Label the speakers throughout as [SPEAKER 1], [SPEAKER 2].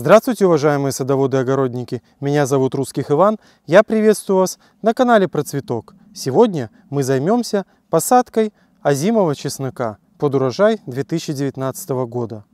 [SPEAKER 1] Здравствуйте, уважаемые садоводы и огородники! Меня зовут Русских Иван. Я приветствую вас на канале Про Цветок. Сегодня мы займемся посадкой озимого чеснока под урожай 2019 года.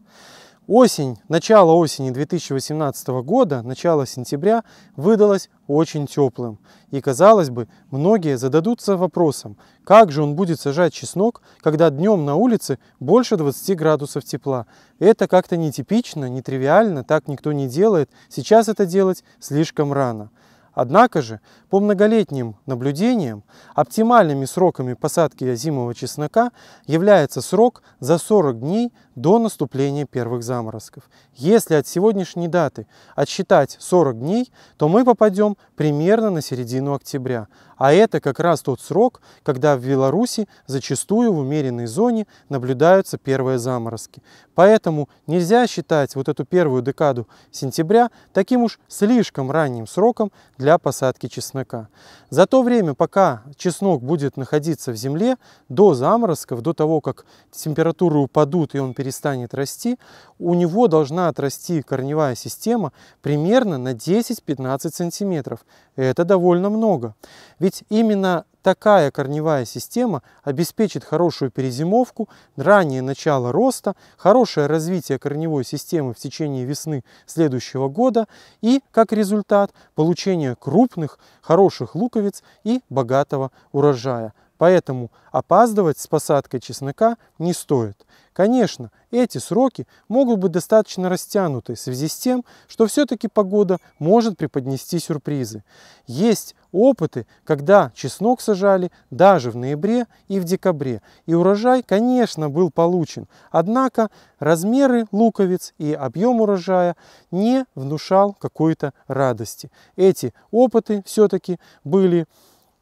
[SPEAKER 1] Осень, начало осени 2018 года, начало сентября выдалось очень теплым. И казалось бы, многие зададутся вопросом, как же он будет сажать чеснок, когда днем на улице больше 20 градусов тепла. Это как-то нетипично, нетривиально, так никто не делает, сейчас это делать слишком рано. Однако же, по многолетним наблюдениям, оптимальными сроками посадки озимого чеснока является срок за 40 дней до наступления первых заморозков. Если от сегодняшней даты отсчитать 40 дней, то мы попадем примерно на середину октября. А это как раз тот срок, когда в Беларуси зачастую в умеренной зоне наблюдаются первые заморозки. Поэтому нельзя считать вот эту первую декаду сентября таким уж слишком ранним сроком для для посадки чеснока. За то время, пока чеснок будет находиться в земле, до заморозков, до того, как температуры упадут и он перестанет расти, у него должна отрасти корневая система примерно на 10-15 сантиметров. Это довольно много. Ведь именно такая корневая система обеспечит хорошую перезимовку, раннее начало роста, хорошее развитие корневой системы в течение весны следующего года и, как результат, получение крупных, хороших луковиц и богатого урожая. Поэтому опаздывать с посадкой чеснока не стоит. Конечно, эти сроки могут быть достаточно растянуты в связи с тем, что все-таки погода может преподнести сюрпризы. Есть опыты, когда чеснок сажали даже в ноябре и в декабре. И урожай, конечно, был получен. Однако размеры луковиц и объем урожая не внушал какой-то радости. Эти опыты все-таки были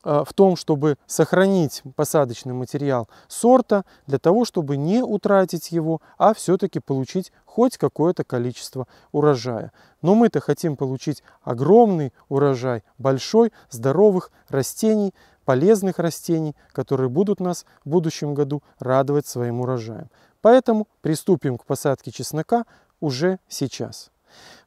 [SPEAKER 1] Э, в том, чтобы сохранить посадочный материал сорта, для того, чтобы не утратить его, а все-таки получить хоть какое-то количество урожая. Но мы-то хотим получить огромный урожай, большой, здоровых растений, полезных растений, которые будут нас в будущем году радовать своим урожаем. Поэтому приступим к посадке чеснока уже сейчас.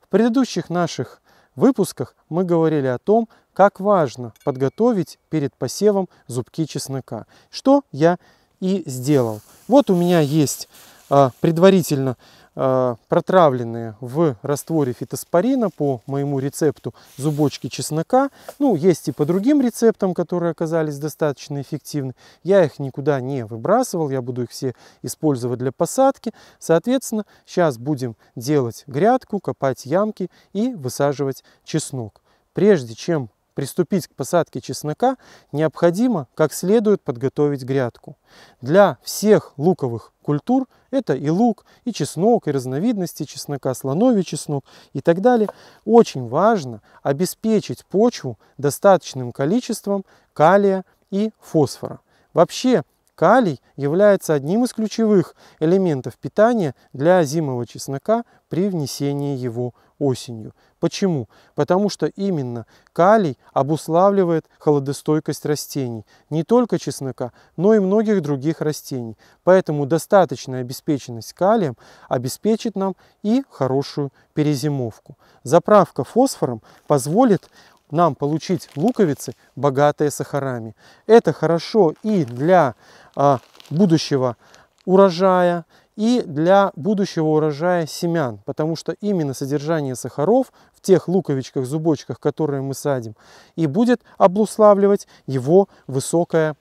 [SPEAKER 1] В предыдущих наших выпусках мы говорили о том, как важно подготовить перед посевом зубки чеснока, что я и сделал. Вот у меня есть э, предварительно э, протравленные в растворе фитоспорина по моему рецепту зубочки чеснока. Ну, есть и по другим рецептам, которые оказались достаточно эффективны. Я их никуда не выбрасывал, я буду их все использовать для посадки. Соответственно, сейчас будем делать грядку, копать ямки и высаживать чеснок. Прежде чем приступить к посадке чеснока, необходимо как следует подготовить грядку. Для всех луковых культур это и лук, и чеснок, и разновидности чеснока, слоновий чеснок и так далее. Очень важно обеспечить почву достаточным количеством калия и фосфора. Вообще Калий является одним из ключевых элементов питания для зимового чеснока при внесении его осенью. Почему? Потому что именно калий обуславливает холодостойкость растений, не только чеснока, но и многих других растений. Поэтому достаточная обеспеченность калием обеспечит нам и хорошую перезимовку. Заправка фосфором позволит нам получить луковицы, богатые сахарами. Это хорошо и для а, будущего урожая, и для будущего урожая семян, потому что именно содержание сахаров в тех луковичках, зубочках, которые мы садим, и будет облуславливать его высокое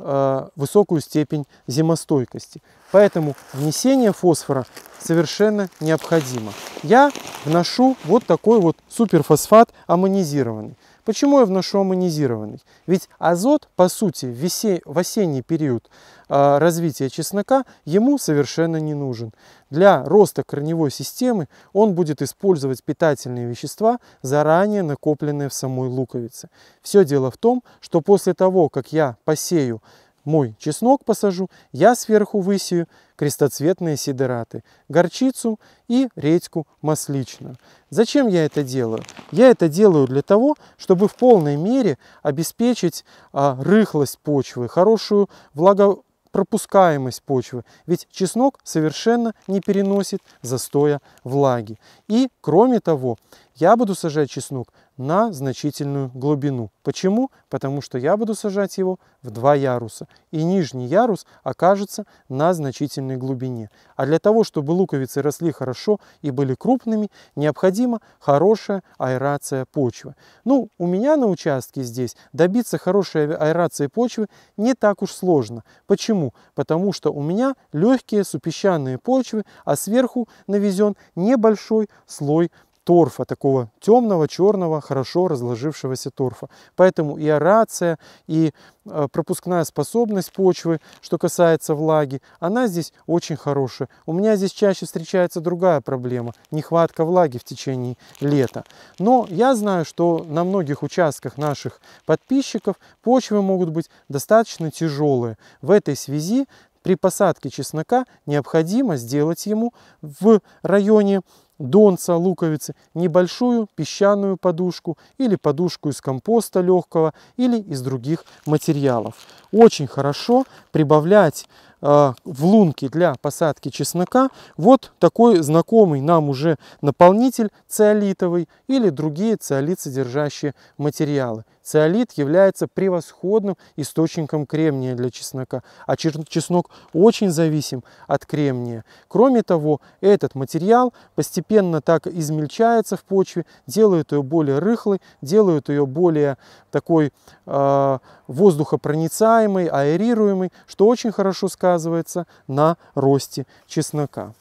[SPEAKER 1] Э, высокую степень зимостойкости. Поэтому внесение фосфора совершенно необходимо. Я вношу вот такой вот суперфосфат аммонизированный. Почему я вношу аммонизированный? Ведь азот, по сути, в осенний период а, развития чеснока ему совершенно не нужен. Для роста корневой системы он будет использовать питательные вещества, заранее накопленные в самой луковице. Все дело в том, что после того, как я посею мой чеснок посажу, я сверху высею крестоцветные сидераты, горчицу и редьку масличную. Зачем я это делаю? Я это делаю для того, чтобы в полной мере обеспечить а, рыхлость почвы, хорошую влагопропускаемость почвы, ведь чеснок совершенно не переносит застоя влаги. И кроме того, я буду сажать чеснок на значительную глубину. Почему? Потому что я буду сажать его в два яруса. И нижний ярус окажется на значительной глубине. А для того, чтобы луковицы росли хорошо и были крупными, необходима хорошая аэрация почвы. Ну, у меня на участке здесь добиться хорошей аэрации почвы не так уж сложно. Почему? Потому что у меня легкие супесчаные почвы, а сверху навезен небольшой слой торфа, такого темного, черного, хорошо разложившегося торфа. Поэтому и орация, и э, пропускная способность почвы, что касается влаги, она здесь очень хорошая. У меня здесь чаще встречается другая проблема – нехватка влаги в течение лета. Но я знаю, что на многих участках наших подписчиков почвы могут быть достаточно тяжелые. В этой связи при посадке чеснока необходимо сделать ему в районе донца, луковицы, небольшую песчаную подушку или подушку из компоста легкого или из других материалов. Очень хорошо прибавлять э, в лунки для посадки чеснока вот такой знакомый нам уже наполнитель циолитовый или другие циолит содержащие материалы. Циолит является превосходным источником кремния для чеснока, а чеснок очень зависим от кремния. Кроме того, этот материал постепенно так измельчается в почве, делают ее более рыхлой, делают ее более такой э, воздухопроницаемой, аэрируемой, что очень хорошо сказывается на росте чеснока.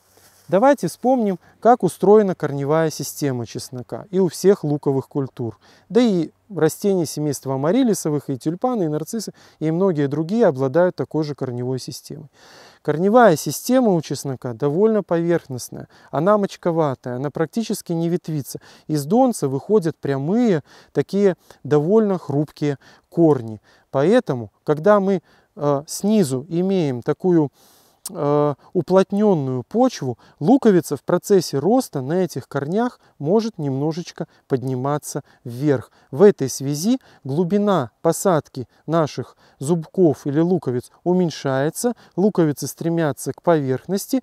[SPEAKER 1] Давайте вспомним, как устроена корневая система чеснока и у всех луковых культур, да и растения семейства амарилисовых, и тюльпаны, и нарциссы, и многие другие обладают такой же корневой системой. Корневая система у чеснока довольно поверхностная, она мочковатая, она практически не ветвится. Из донца выходят прямые, такие довольно хрупкие корни. Поэтому, когда мы э, снизу имеем такую Э, уплотненную почву, луковица в процессе роста на этих корнях может немножечко подниматься вверх. В этой связи глубина посадки наших зубков или луковиц уменьшается, луковицы стремятся к поверхности,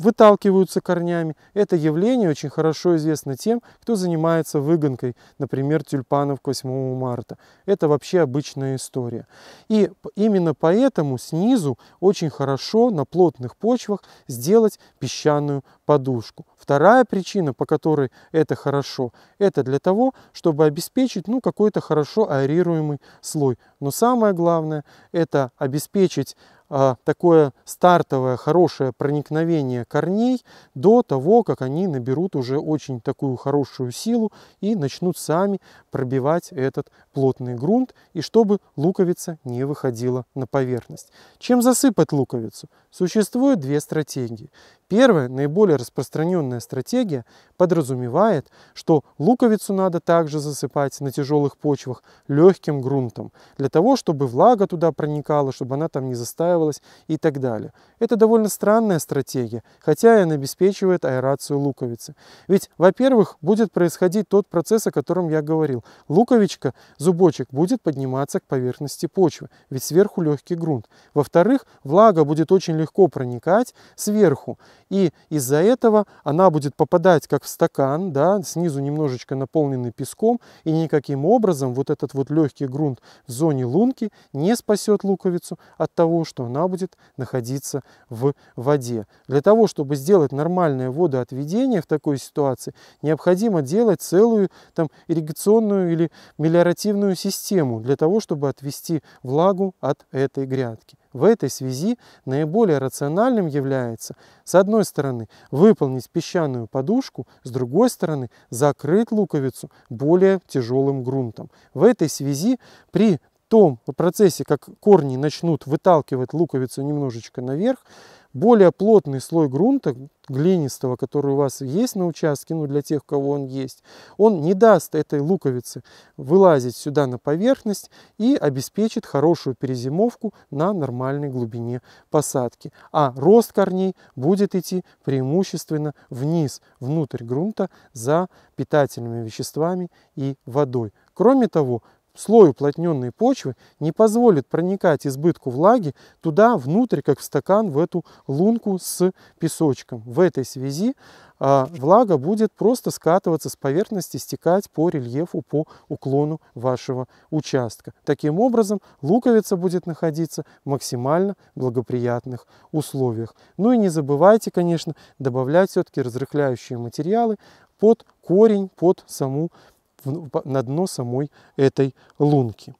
[SPEAKER 1] выталкиваются корнями. Это явление очень хорошо известно тем, кто занимается выгонкой, например, тюльпанов к 8 марта. Это вообще обычная история. И именно поэтому снизу очень хорошо на плотных почвах сделать песчаную подушку. Вторая причина, по которой это хорошо, это для того, чтобы обеспечить ну, какой-то хорошо аэрируемый слой. Но самое главное, это обеспечить а, такое стартовое хорошее проникновение корней до того, как они наберут уже очень такую хорошую силу и начнут сами пробивать этот плотный грунт и чтобы луковица не выходила на поверхность. Чем засыпать луковицу? Существует две стратегии. Первая, наиболее распространенная стратегия, подразумевает, что луковицу надо также засыпать на тяжелых почвах легким грунтом, для того, чтобы влага туда проникала, чтобы она там не застаивалась и так далее. Это довольно странная стратегия, хотя и она обеспечивает аэрацию луковицы. Ведь, во-первых, будет происходить тот процесс, о котором я говорил. Луковичка зубочек будет подниматься к поверхности почвы, ведь сверху легкий грунт. Во-вторых, влага будет очень легко проникать сверху, и из-за этого она будет попадать как в стакан, да, снизу немножечко наполненный песком, и никаким образом вот этот вот легкий грунт в зоне лунки не спасет луковицу от того, что она будет находиться в воде. Для того, чтобы сделать нормальное водоотведение в такой ситуации, необходимо делать целую там ирригационную или мелиоративную фильтративную систему для того, чтобы отвести влагу от этой грядки. В этой связи наиболее рациональным является, с одной стороны, выполнить песчаную подушку, с другой стороны, закрыть луковицу более тяжелым грунтом. В этой связи при том процессе, как корни начнут выталкивать луковицу немножечко наверх, более плотный слой грунта, глинистого, который у вас есть на участке, ну для тех, у кого он есть, он не даст этой луковице вылазить сюда на поверхность и обеспечит хорошую перезимовку на нормальной глубине посадки. А рост корней будет идти преимущественно вниз, внутрь грунта за питательными веществами и водой. Кроме того, Слой уплотненной почвы не позволит проникать избытку влаги туда, внутрь, как в стакан, в эту лунку с песочком. В этой связи а, влага будет просто скатываться с поверхности, стекать по рельефу, по уклону вашего участка. Таким образом, луковица будет находиться в максимально благоприятных условиях. Ну и не забывайте, конечно, добавлять все-таки разрыхляющие материалы под корень, под саму на дно самой этой лунки.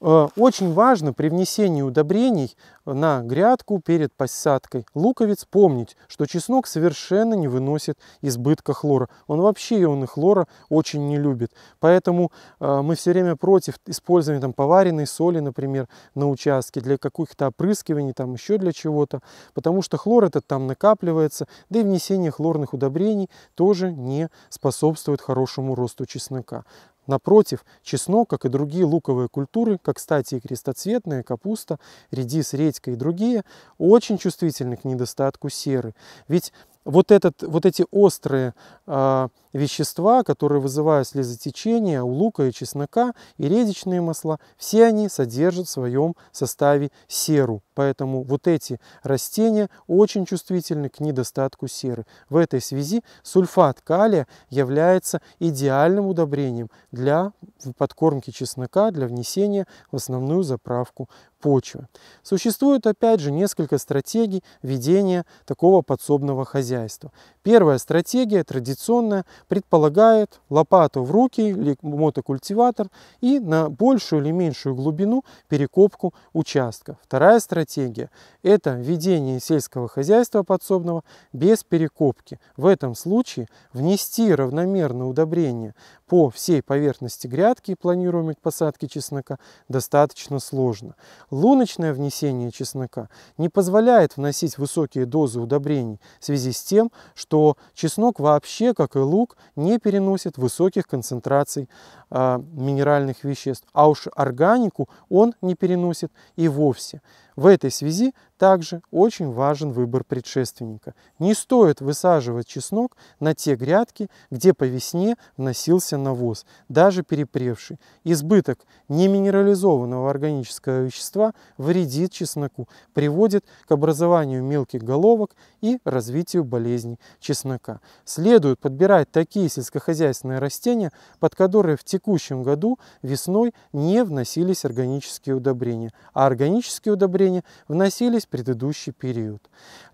[SPEAKER 1] Э, очень важно при внесении удобрений э, на грядку перед посадкой луковиц помнить, что чеснок совершенно не выносит избытка хлора. Он вообще он и хлора очень не любит. Поэтому э, мы все время против использования там, поваренной соли, например, на участке для каких-то опрыскиваний, там еще для чего-то, потому что хлор этот там накапливается, да и внесение хлорных удобрений тоже не способствует хорошему росту чеснока. Напротив, чеснок, как и другие луковые культуры, как, кстати, и крестоцветная, капуста, редис, редька и другие, очень чувствительны к недостатку серы. Ведь вот, этот, вот эти острые э, вещества, которые вызывают слезотечение у лука и чеснока, и редечные масла, все они содержат в своем составе серу. Поэтому вот эти растения очень чувствительны к недостатку серы. В этой связи сульфат калия является идеальным удобрением для подкормки чеснока, для внесения в основную заправку почвы. Существует опять же несколько стратегий ведения такого подсобного хозяйства. Первая стратегия традиционная предполагает лопату в руки или мотокультиватор и на большую или меньшую глубину перекопку участка. Вторая стратегия – это ведение сельского хозяйства подсобного без перекопки. В этом случае внести равномерное удобрение по всей поверхности грядки, планируемой к посадке чеснока, достаточно сложно. Луночное внесение чеснока не позволяет вносить высокие дозы удобрений в связи с тем, что чеснок вообще, как и лук, сук не переносит высоких концентраций а, минеральных веществ, а уж органику он не переносит и вовсе. В этой связи также очень важен выбор предшественника. Не стоит высаживать чеснок на те грядки, где по весне вносился навоз, даже перепревший. Избыток неминерализованного органического вещества вредит чесноку, приводит к образованию мелких головок и развитию болезней чеснока. Следует подбирать такие сельскохозяйственные растения, под которые в текущем году весной не вносились органические удобрения, а органические удобрения удобрения вносились в предыдущий период.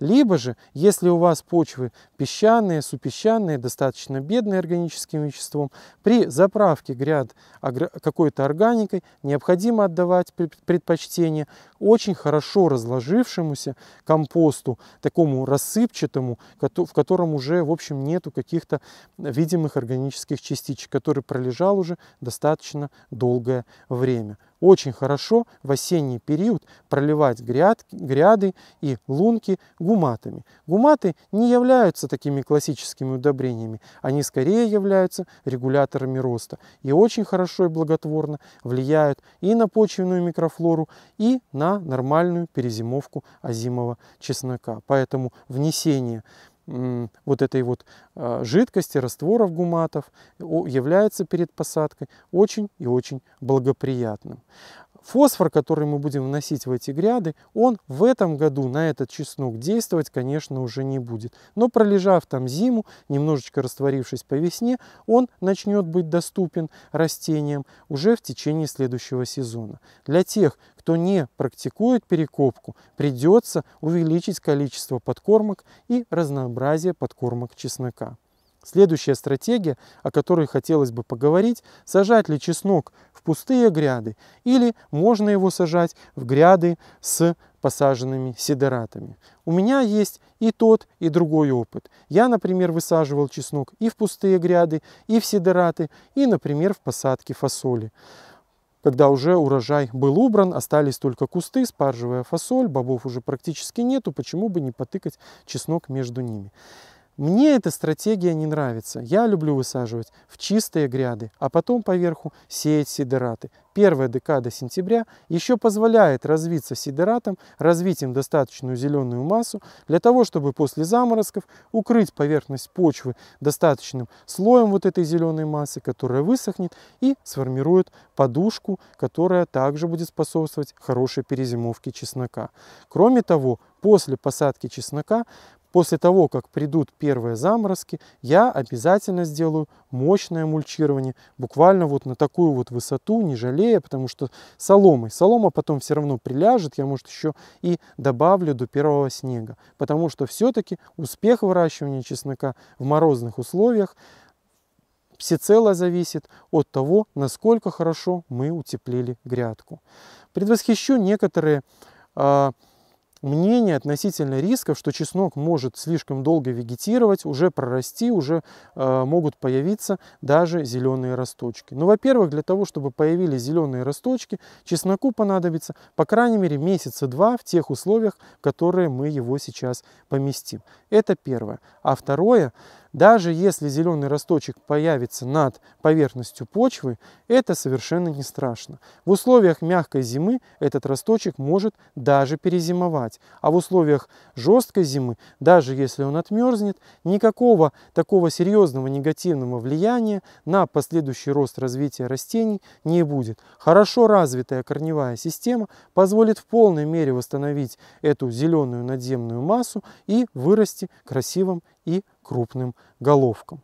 [SPEAKER 1] Либо же, если у вас почвы песчаные, супесчаные, достаточно бедные органическим веществом, при заправке гряд какой-то органикой необходимо отдавать предпочтение очень хорошо разложившемуся компосту, такому рассыпчатому, в котором уже, в общем, нету каких-то видимых органических частичек, который пролежал уже достаточно долгое время. Очень хорошо в осенний период проливать гряд, гряды и лунки гуматами. Гуматы не являются такими классическими удобрениями, они скорее являются регуляторами роста и очень хорошо и благотворно влияют и на почвенную микрофлору, и на нормальную перезимовку озимого чеснока. Поэтому внесение вот этой вот а, жидкости, растворов гуматов является перед посадкой очень и очень благоприятным. Фосфор, который мы будем вносить в эти гряды, он в этом году на этот чеснок действовать, конечно, уже не будет. Но пролежав там зиму, немножечко растворившись по весне, он начнет быть доступен растениям уже в течение следующего сезона. Для тех, кто не практикует перекопку, придется увеличить количество подкормок и разнообразие подкормок чеснока. Следующая стратегия, о которой хотелось бы поговорить, сажать ли чеснок в пустые гряды или можно его сажать в гряды с посаженными сидератами. У меня есть и тот, и другой опыт. Я, например, высаживал чеснок и в пустые гряды, и в сидераты, и, например, в посадке фасоли. Когда уже урожай был убран, остались только кусты, спаржевая фасоль, бобов уже практически нету, почему бы не потыкать чеснок между ними. Мне эта стратегия не нравится. Я люблю высаживать в чистые гряды, а потом поверху сеять сидераты. Первая декада сентября еще позволяет развиться сидератам, развить им достаточную зеленую массу для того, чтобы после заморозков укрыть поверхность почвы достаточным слоем вот этой зеленой массы, которая высохнет и сформирует подушку, которая также будет способствовать хорошей перезимовке чеснока. Кроме того, после посадки чеснока После того, как придут первые заморозки, я обязательно сделаю мощное мульчирование, буквально вот на такую вот высоту, не жалея, потому что соломой. Солома потом все равно приляжет, я, может, еще и добавлю до первого снега, потому что все-таки успех выращивания чеснока в морозных условиях всецело зависит от того, насколько хорошо мы утеплили грядку. Предвосхищу некоторые а, мнение относительно рисков, что чеснок может слишком долго вегетировать, уже прорасти, уже э, могут появиться даже зеленые росточки. Ну, во-первых, для того, чтобы появились зеленые росточки, чесноку понадобится, по крайней мере, месяца два в тех условиях, в которые мы его сейчас поместим. Это первое. А второе, даже если зеленый росточек появится над поверхностью почвы, это совершенно не страшно. В условиях мягкой зимы этот росточек может даже перезимовать. А в условиях жесткой зимы, даже если он отмерзнет, никакого такого серьезного негативного влияния на последующий рост развития растений не будет. Хорошо развитая корневая система позволит в полной мере восстановить эту зеленую надземную массу и вырасти красивым и крупным головкам.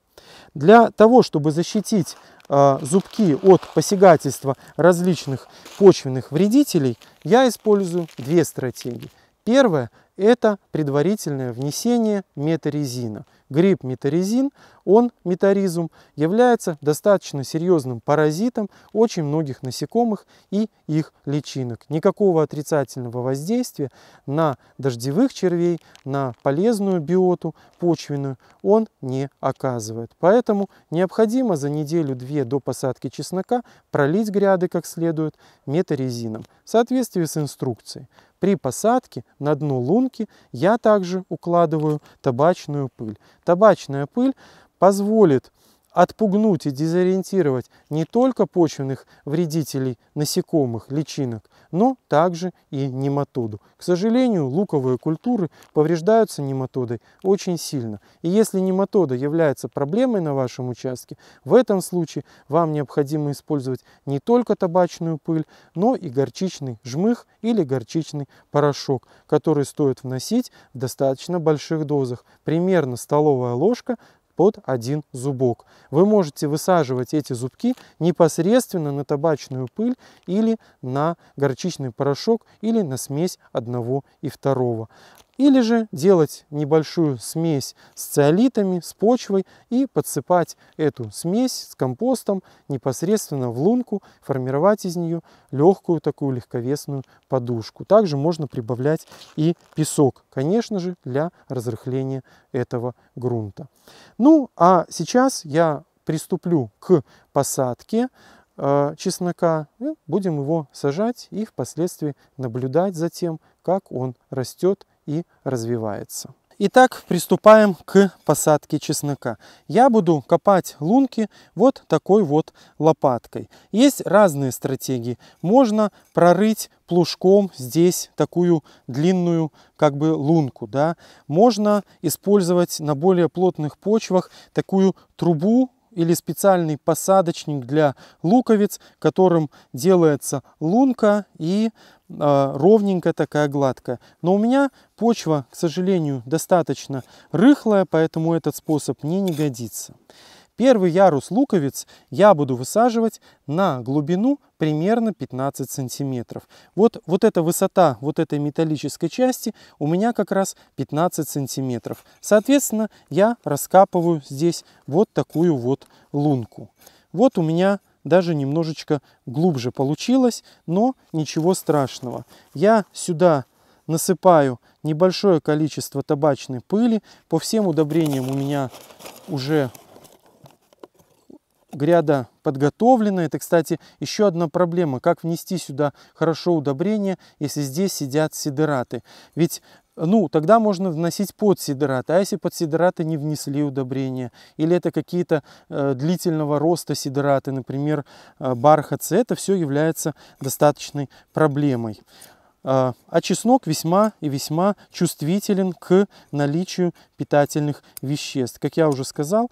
[SPEAKER 1] Для того, чтобы защитить а, зубки от посягательства различных почвенных вредителей, я использую две стратегии. Первое – это предварительное внесение метарезина – гриб метаризин, он, метаризум, является достаточно серьезным паразитом очень многих насекомых и их личинок. Никакого отрицательного воздействия на дождевых червей, на полезную биоту почвенную он не оказывает. Поэтому необходимо за неделю-две до посадки чеснока пролить гряды как следует метарезином в соответствии с инструкцией. При посадке на дно лунки я также укладываю табачную пыль табачная пыль позволит отпугнуть и дезориентировать не только почвенных вредителей насекомых, личинок, но также и нематоду. К сожалению, луковые культуры повреждаются нематодой очень сильно. И если нематода является проблемой на вашем участке, в этом случае вам необходимо использовать не только табачную пыль, но и горчичный жмых или горчичный порошок, который стоит вносить в достаточно больших дозах. Примерно столовая ложка под один зубок. Вы можете высаживать эти зубки непосредственно на табачную пыль или на горчичный порошок или на смесь одного и второго. Или же делать небольшую смесь с циолитами, с почвой и подсыпать эту смесь с компостом непосредственно в лунку, формировать из нее легкую такую легковесную подушку. Также можно прибавлять и песок, конечно же, для разрыхления этого грунта. Ну, а сейчас я приступлю к посадке э, чеснока, будем его сажать и впоследствии наблюдать за тем, как он растет и развивается. Итак, приступаем к посадке чеснока. Я буду копать лунки вот такой вот лопаткой. Есть разные стратегии. Можно прорыть плужком здесь такую длинную как бы лунку. Да? Можно использовать на более плотных почвах такую трубу или специальный посадочник для луковиц, которым делается лунка и э, ровненькая такая гладкая. Но у меня почва, к сожалению, достаточно рыхлая, поэтому этот способ мне не годится. Первый ярус луковиц я буду высаживать на глубину примерно 15 сантиметров. Вот, вот эта высота вот этой металлической части у меня как раз 15 сантиметров. Соответственно, я раскапываю здесь вот такую вот лунку. Вот у меня даже немножечко глубже получилось, но ничего страшного. Я сюда насыпаю небольшое количество табачной пыли. По всем удобрениям у меня уже гряда подготовлена. Это, кстати, еще одна проблема. Как внести сюда хорошо удобрение, если здесь сидят сидераты? Ведь ну, тогда можно вносить под сидераты. А если под сидераты не внесли удобрения? Или это какие-то э, длительного роста сидераты, например, э, бархатцы? Это все является достаточной проблемой. Э, а чеснок весьма и весьма чувствителен к наличию питательных веществ. Как я уже сказал,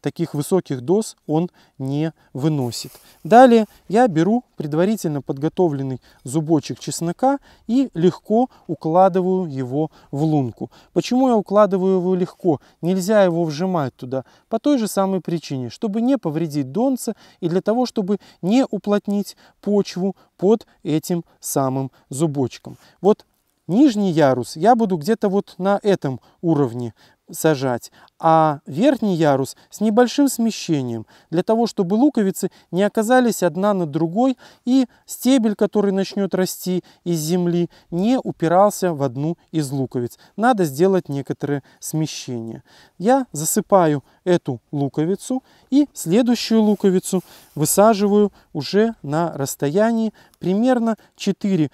[SPEAKER 1] таких высоких доз он не выносит. Далее я беру предварительно подготовленный зубочек чеснока и легко укладываю его в лунку. Почему я укладываю его легко? Нельзя его вжимать туда. По той же самой причине, чтобы не повредить донца и для того, чтобы не уплотнить почву под этим самым зубочком. Вот Нижний ярус я буду где-то вот на этом уровне сажать, а верхний ярус с небольшим смещением, для того, чтобы луковицы не оказались одна над другой и стебель, который начнет расти из земли, не упирался в одну из луковиц. Надо сделать некоторое смещение. Я засыпаю эту луковицу и следующую луковицу высаживаю уже на расстоянии примерно 4-6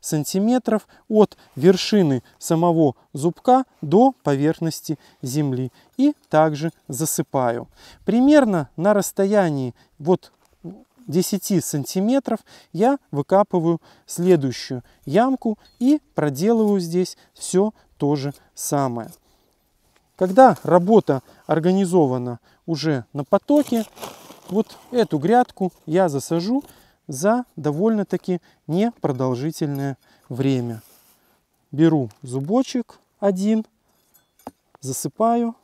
[SPEAKER 1] сантиметров от вершины самого зубка до поверхности поверхности земли и также засыпаю. Примерно на расстоянии вот 10 сантиметров я выкапываю следующую ямку и проделываю здесь все то же самое. Когда работа организована уже на потоке, вот эту грядку я засажу за довольно-таки непродолжительное время. Беру зубочек один – засыпаю,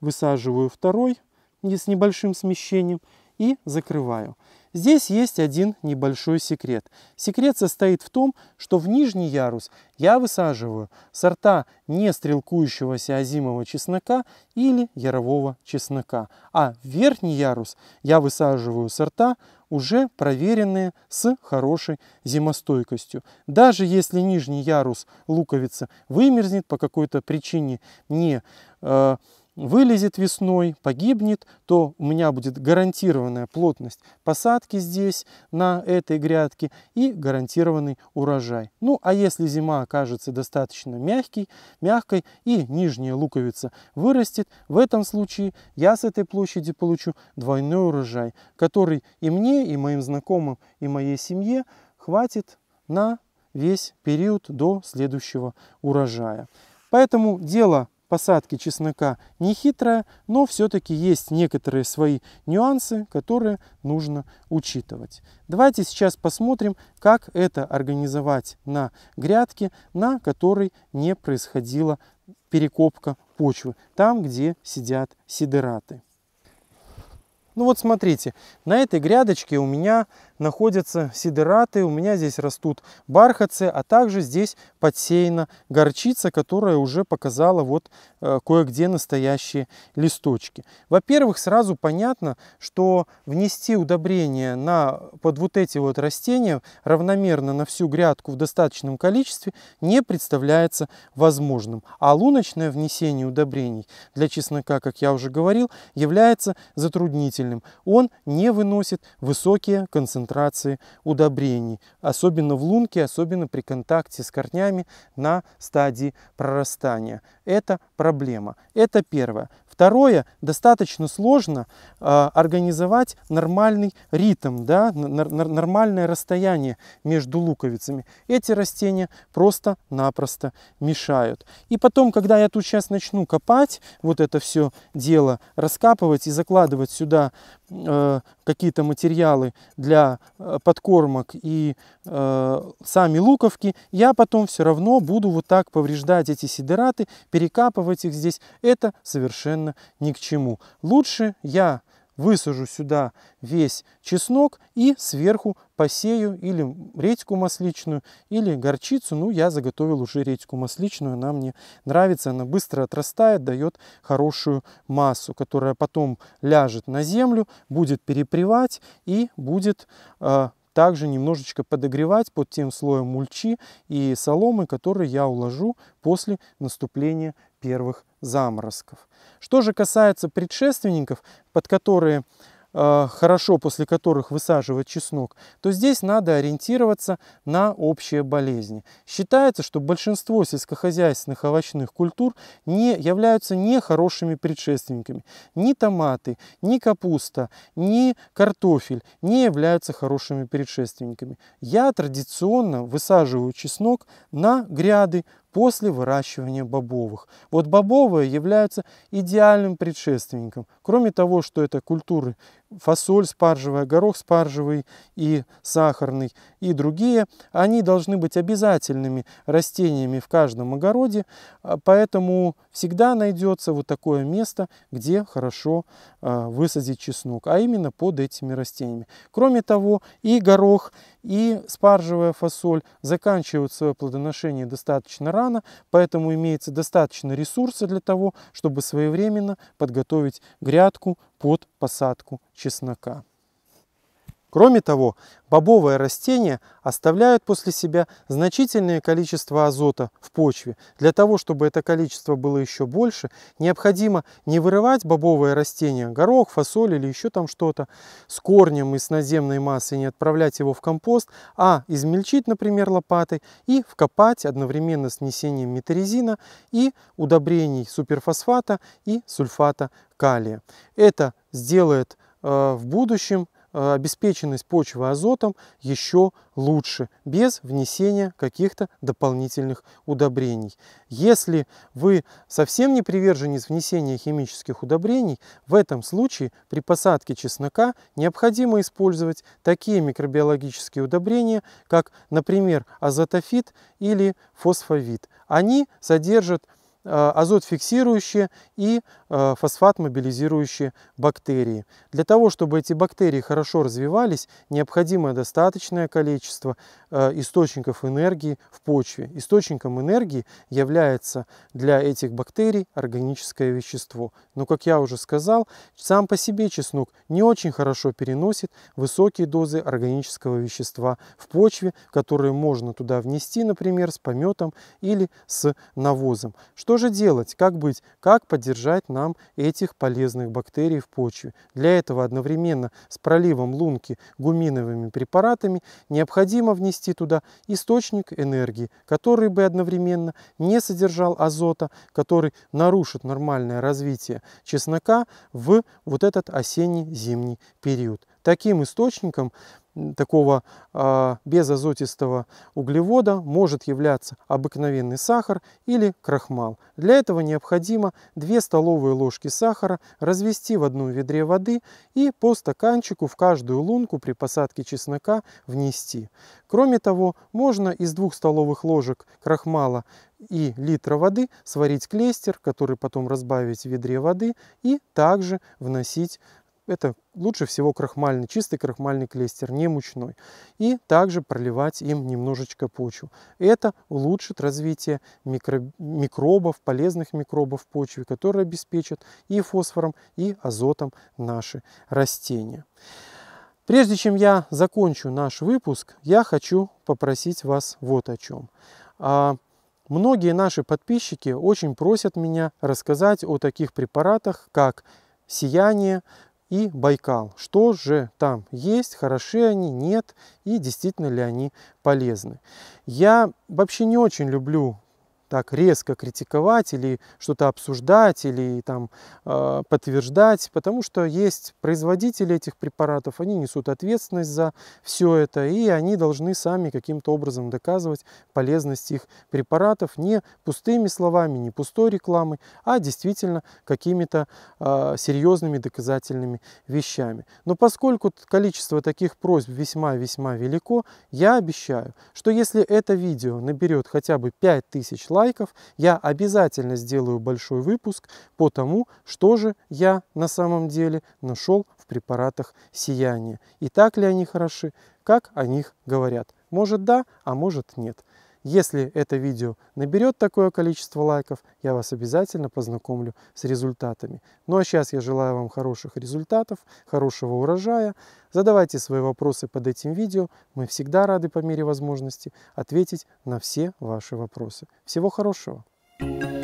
[SPEAKER 1] высаживаю второй с небольшим смещением и закрываю. Здесь есть один небольшой секрет. Секрет состоит в том, что в нижний ярус я высаживаю сорта не стрелкующегося озимого чеснока или ярового чеснока, а в верхний ярус я высаживаю сорта уже проверенные с хорошей зимостойкостью. Даже если нижний ярус луковицы вымерзнет по какой-то причине не э, вылезет весной, погибнет, то у меня будет гарантированная плотность посадки здесь, на этой грядке, и гарантированный урожай. Ну, а если зима окажется достаточно мягкой, мягкой и нижняя луковица вырастет, в этом случае я с этой площади получу двойной урожай, который и мне, и моим знакомым, и моей семье хватит на весь период до следующего урожая. Поэтому дело посадки чеснока нехитрая, но все-таки есть некоторые свои нюансы, которые нужно учитывать. Давайте сейчас посмотрим, как это организовать на грядке, на которой не происходила перекопка почвы, там, где сидят сидераты. Ну вот смотрите, на этой грядочке у меня находятся сидераты, у меня здесь растут бархатцы, а также здесь подсеяна горчица, которая уже показала вот э, кое-где настоящие листочки. Во-первых, сразу понятно, что внести удобрение на, под вот эти вот растения равномерно на всю грядку в достаточном количестве не представляется возможным. А луночное внесение удобрений для чеснока, как я уже говорил, является затруднительным растительным, он не выносит высокие концентрации удобрений, особенно в лунке, особенно при контакте с корнями на стадии прорастания. Это проблема. Это первое. Второе, достаточно сложно э, организовать нормальный ритм, да, нормальное расстояние между луковицами. Эти растения просто-напросто мешают. И потом, когда я тут сейчас начну копать вот это все дело, раскапывать и закладывать сюда э, какие-то материалы для э, подкормок и э, сами луковки, я потом все равно буду вот так повреждать эти сидераты, перекапывать их здесь. Это совершенно совершенно ни к чему. Лучше я высажу сюда весь чеснок и сверху посею или редьку масличную, или горчицу. Ну, я заготовил уже редьку масличную, она мне нравится, она быстро отрастает, дает хорошую массу, которая потом ляжет на землю, будет перепревать и будет э, также немножечко подогревать под тем слоем мульчи и соломы, которые я уложу после наступления первых заморозков. Что же касается предшественников, под которые э, хорошо после которых высаживать чеснок, то здесь надо ориентироваться на общие болезни. Считается, что большинство сельскохозяйственных овощных культур не являются нехорошими предшественниками. Ни томаты, ни капуста, ни картофель не являются хорошими предшественниками. Я традиционно высаживаю чеснок на гряды после выращивания бобовых. Вот бобовые являются идеальным предшественником. Кроме того, что это культуры фасоль спаржевая, горох спаржевый и сахарный и другие, они должны быть обязательными растениями в каждом огороде, а поэтому всегда найдется вот такое место, где хорошо а, высадить чеснок, а именно под этими растениями. Кроме того, и горох, и спаржевая фасоль заканчивают свое плодоношение достаточно рано, поэтому имеется достаточно ресурса для того, чтобы своевременно подготовить грядку под посадку чеснока. Кроме того, бобовые растения оставляют после себя значительное количество азота в почве. Для того, чтобы это количество было еще больше, необходимо не вырывать бобовые растения, горох, фасоль или еще там что-то, с корнем и с наземной массой не отправлять его в компост, а измельчить, например, лопатой и вкопать одновременно с внесением метарезина и удобрений суперфосфата и сульфата калия. Это сделает э, в будущем Э, обеспеченность почвы азотом еще лучше, без внесения каких-то дополнительных удобрений. Если вы совсем не приверженец внесения химических удобрений, в этом случае при посадке чеснока необходимо использовать такие микробиологические удобрения, как, например, азотофит или фосфовит. Они содержат Э, азот фиксирующие и э, фосфат мобилизирующие бактерии. Для того, чтобы эти бактерии хорошо развивались, необходимо достаточное количество э, источников энергии в почве. Источником энергии является для этих бактерий органическое вещество. Но, как я уже сказал, сам по себе чеснок не очень хорошо переносит высокие дозы органического вещества в почве, которые можно туда внести, например, с пометом или с навозом. Что что же делать? Как быть? Как поддержать нам этих полезных бактерий в почве? Для этого одновременно с проливом лунки гуминовыми препаратами необходимо внести туда источник энергии, который бы одновременно не содержал азота, который нарушит нормальное развитие чеснока в вот этот осенне-зимний период. Таким источником такого а, безазотистого углевода может являться обыкновенный сахар или крахмал. Для этого необходимо 2 столовые ложки сахара развести в одном ведре воды и по стаканчику в каждую лунку при посадке чеснока внести. Кроме того, можно из 2 столовых ложек крахмала и литра воды сварить клейстер, который потом разбавить в ведре воды и также вносить это лучше всего крахмальный, чистый крахмальный клейстер, не мучной. И также проливать им немножечко почву. Это улучшит развитие микро, микробов, полезных микробов в почве, которые обеспечат и фосфором, и азотом наши растения. Прежде чем я закончу наш выпуск, я хочу попросить вас вот о чем. А, многие наши подписчики очень просят меня рассказать о таких препаратах, как сияние, и Байкал. Что же там есть, хороши они, нет и действительно ли они полезны. Я вообще не очень люблю так резко критиковать или что-то обсуждать или там э, подтверждать, потому что есть производители этих препаратов, они несут ответственность за все это, и они должны сами каким-то образом доказывать полезность их препаратов не пустыми словами, не пустой рекламой, а действительно какими-то э, серьезными доказательными вещами. Но поскольку количество таких просьб весьма-весьма велико, я обещаю, что если это видео наберет хотя бы 5000 лайков, лайков, я обязательно сделаю большой выпуск по тому, что же я на самом деле нашел в препаратах сияния. И так ли они хороши, как о них говорят. Может да, а может нет. Если это видео наберет такое количество лайков, я вас обязательно познакомлю с результатами. Ну а сейчас я желаю вам хороших результатов, хорошего урожая. Задавайте свои вопросы под этим видео. Мы всегда рады по мере возможности ответить на все ваши вопросы. Всего хорошего! Thank you.